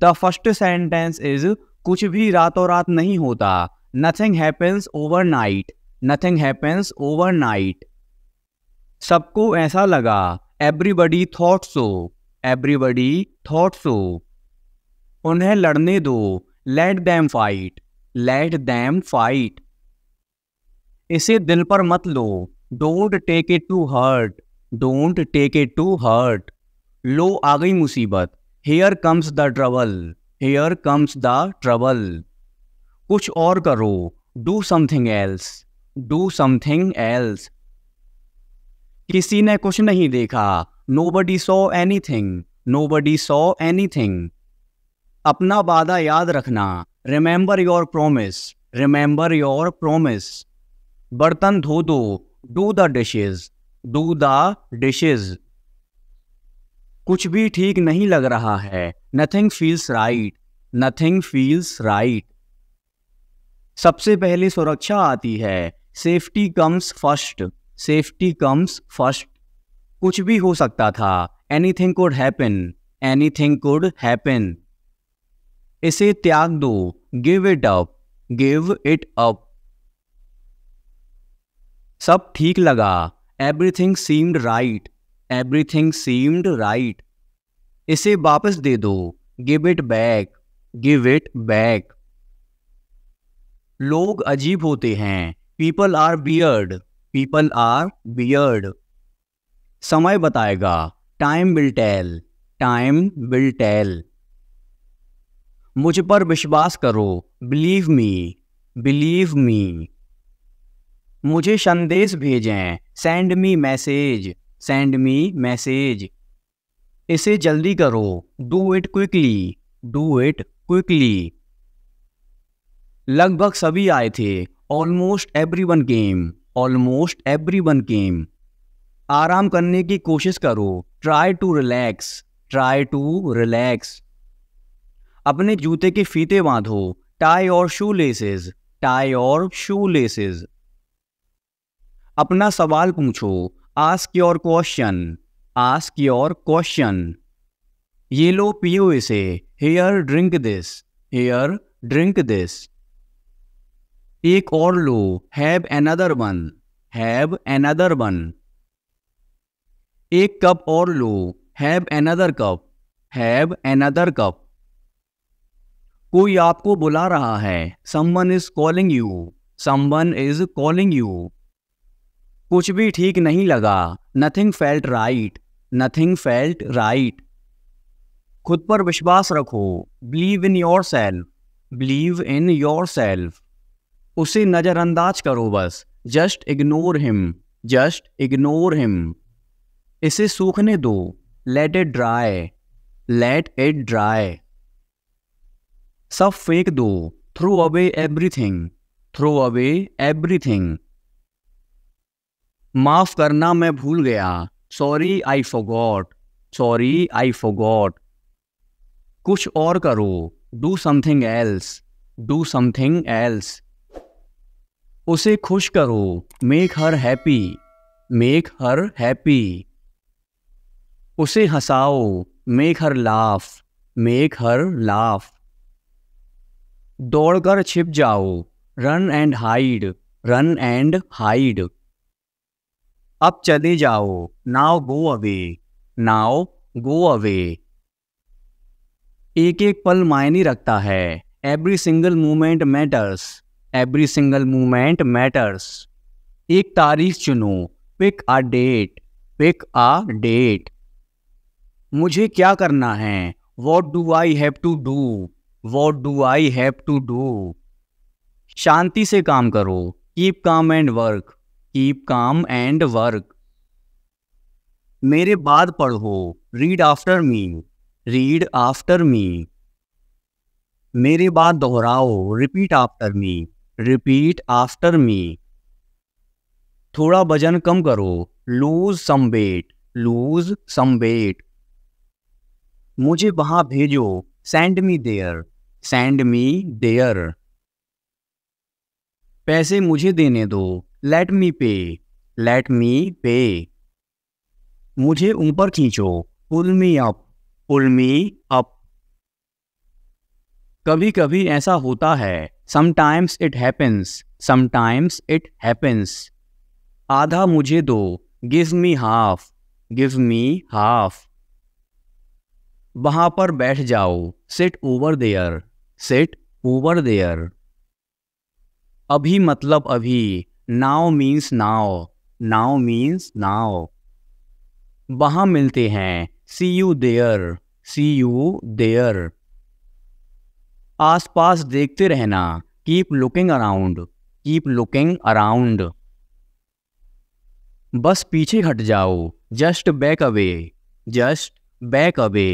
the first sentence is कुछ भी रातों रात नहीं होता nothing happens overnight nothing happens overnight सबको ऐसा लगा everybody thought so everybody thought so उन्हें लड़ने दो let them fight let them fight इसे दिल पर मत लो don't take it to heart don't take it to heart लो आ गई मुसीबत here comes the trouble here comes the trouble कुछ और करो do something else do something else किसी ने कुछ नहीं देखा nobody saw anything nobody saw anything अपना वादा याद रखना remember your promise remember your promise बर्तन धो दो do the dishes do the dishes कुछ भी ठीक नहीं लग रहा है nothing feels right nothing feels right सबसे पहले सुरक्षा आती है safety comes first safety comes first कुछ भी हो सकता था anything could happen anything could happen इसे त्याग दो give it up give it up सब ठीक लगा everything seemed right everything seemed right इसे वापस दे दो give it back give it back लोग अजीब होते हैं people are weird people are weird समय बताएगा time will tell time will tell मुझ पर विश्वास करो बिलीव मी बिलीव मी मुझे संदेश भेजें send me message send me message इसे जल्दी करो do it quickly do it quickly लगभग सभी आए थे almost everyone came almost everyone came आराम करने की कोशिश करो try to relax try to relax अपने जूते के फीते बांधो टाई और शू लेसेज टाई और शू लेसेस अपना सवाल पूछो ask your question ask your question ये लो पियो इसे here drink this here drink this एक और लो have another one have another one एक कप और लो have another cup have another cup कोई आपको बुला रहा है someone is calling you someone is calling you कुछ भी ठीक नहीं लगा nothing felt right nothing felt right खुद पर विश्वास रखो believe in your self believe in yourself उसे नज़रअंदाज करो बस just ignore him just ignore him इसे सूखने दो let it dry let it dry सब फेंक दो throw away everything throw away everything माफ करना मैं भूल गया sorry I forgot sorry I forgot कुछ और करो do something else do something else उसे खुश करो make her happy make her happy उसे हंसाओ make her laugh make her laugh दौड़कर छिप जाओ run and hide run and hide अब चले जाओ नाव गो अवे नाव गो अवे एक एक पल मायने रखता है every single moment matters every single moment matters एक तारीख चुनो pick a date pick a date मुझे क्या करना है what do I have to do what do I have to do शांति से काम करो keep calm and work keep calm and work मेरे बाद पढ़ो read after me read after me मेरे बाद दोहराओ repeat after me repeat after me थोड़ा वजन कम करो lose some weight lose some weight मुझे वहां भेजो send me there send me there पैसे मुझे देने दो लेट मी पे लेट मी पे मुझे ऊपर खींचो पुल मी अप पुल मी अप कभी कभी ऐसा होता है sometimes it happens sometimes it happens आधा मुझे दो give me half give me half वहां पर बैठ जाओ sit over there sit over there अभी मतलब अभी नाव मीन्स नाव नाव मीन्स नाव वहां मिलते हैं see you there see you there आसपास देखते रहना keep looking around keep looking around बस पीछे हट जाओ just back away just back away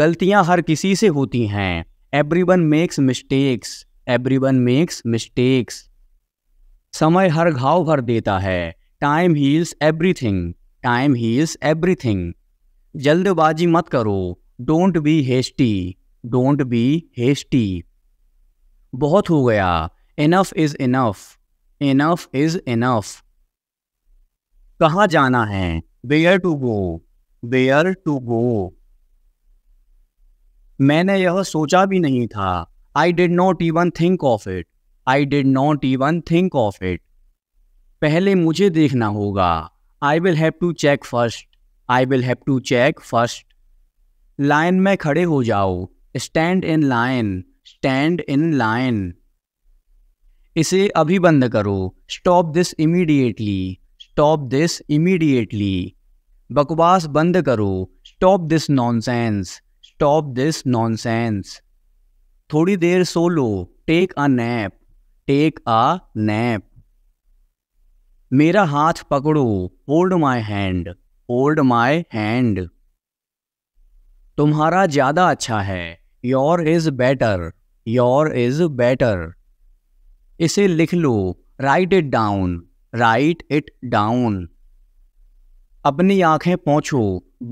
गलतियां हर किसी से होती हैं everyone makes mistakes everyone makes mistakes समय हर घाव भर देता है time heals everything time heals everything जल्दबाजी मत करो don't be hasty don't be hasty बहुत हो गया enough is enough enough is enough कहाँ जाना है where to go where to go मैंने यह सोचा भी नहीं था I did not even think of it I did not even think of it पहले मुझे देखना होगा I will have to check first I will have to check first line में खड़े हो जाओ stand in line stand in line इसे अभी बंद करो stop this immediately stop this immediately बकवास बंद करो stop this nonsense stop this nonsense थोड़ी देर सो लो take a nap take a nap मेरा हाथ पकड़ो hold my hand hold my hand तुम्हारा ज़्यादा अच्छा है your is better your is better इसे लिख लो write it down write it down अपनी आंखें पहुंचो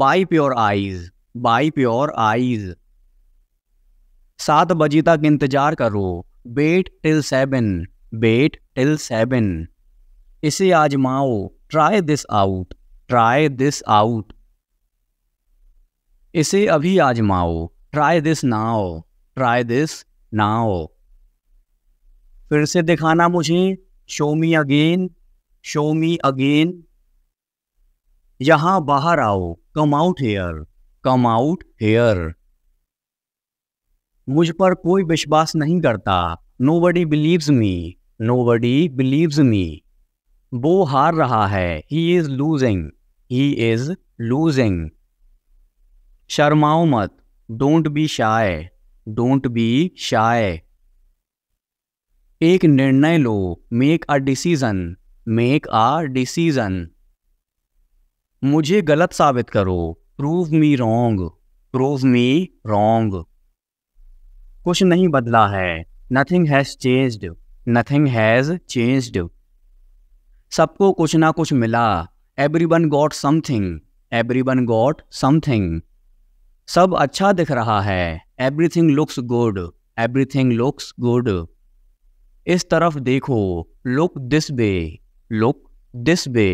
by pure eyes by pure eyes सात बजे तक इंतजार करो wait till seven wait till seven इसे आजमाओ try this out try this out इसे अभी आजमाओ try this now try this now फिर से दिखाना मुझे show me again show me again यहां बाहर आओ come out here come out here मुझ पर कोई विश्वास नहीं करता nobody believes me nobody believes me वो हार रहा है he is losing he is losing शर्माओ मत don't be shy don't be shy एक निर्णय लो make a decision make a decision मुझे गलत साबित करो प्रूव मी रोंग प्रूव मी रोंग कुछ नहीं बदला है nothing has changed nothing has changed सबको कुछ ना कुछ मिला everyone got something everyone got something सब अच्छा दिख रहा है everything looks good everything looks good इस तरफ देखो look this way look this way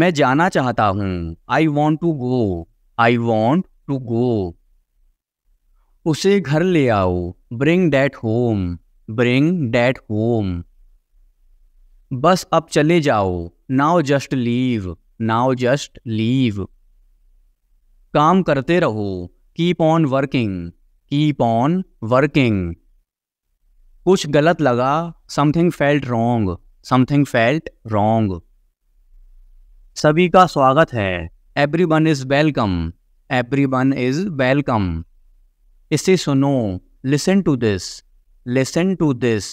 मैं जाना चाहता हूँ I want to go I want to go उसे घर ले आओ bring that home bring that home बस अब चले जाओ now just leave now just leave काम करते रहो keep on working keep on working कुछ गलत लगा something felt wrong something felt wrong सभी का स्वागत है everyone is welcome everyone is welcome इसे सुनो listen to this listen to this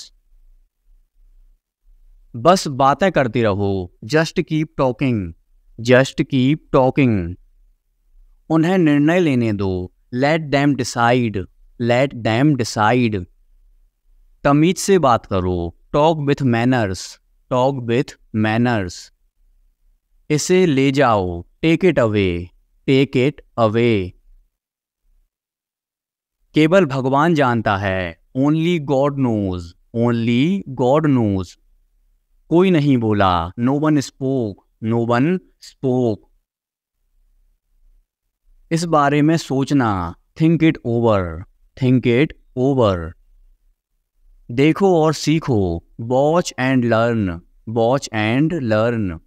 बस बातें करती रहो just keep talking just keep talking उन्हें निर्णय लेने दो let them decide let them decide तमीज से बात करो talk with manners talk with manners इसे ले जाओ take it away take it away केवल भगवान जानता है only God knows only God knows कोई नहीं बोला no one spoke no one spoke इस बारे में सोचना think it over think it over देखो और सीखो watch and learn watch and learn